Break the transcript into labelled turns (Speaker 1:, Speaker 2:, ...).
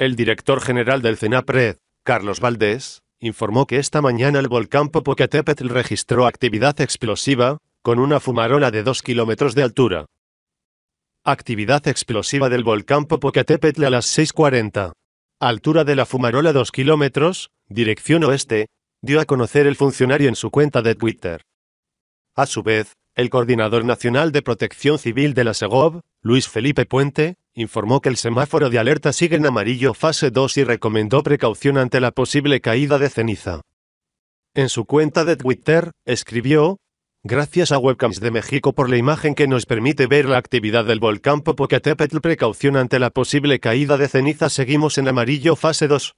Speaker 1: El director general del CENAPRED, Carlos Valdés, informó que esta mañana el volcán Popocatépetl registró actividad explosiva, con una fumarola de 2 kilómetros de altura. Actividad explosiva del volcán Popocatépetl a las 6.40. Altura de la fumarola 2 kilómetros, dirección oeste, dio a conocer el funcionario en su cuenta de Twitter. A su vez, el coordinador nacional de protección civil de la SEGOV, Luis Felipe Puente, informó que el semáforo de alerta sigue en amarillo fase 2 y recomendó precaución ante la posible caída de ceniza. En su cuenta de Twitter, escribió, Gracias a Webcams de México por la imagen que nos permite ver la actividad del volcán Popocatépetl. Precaución ante la posible caída de ceniza. Seguimos en amarillo fase 2.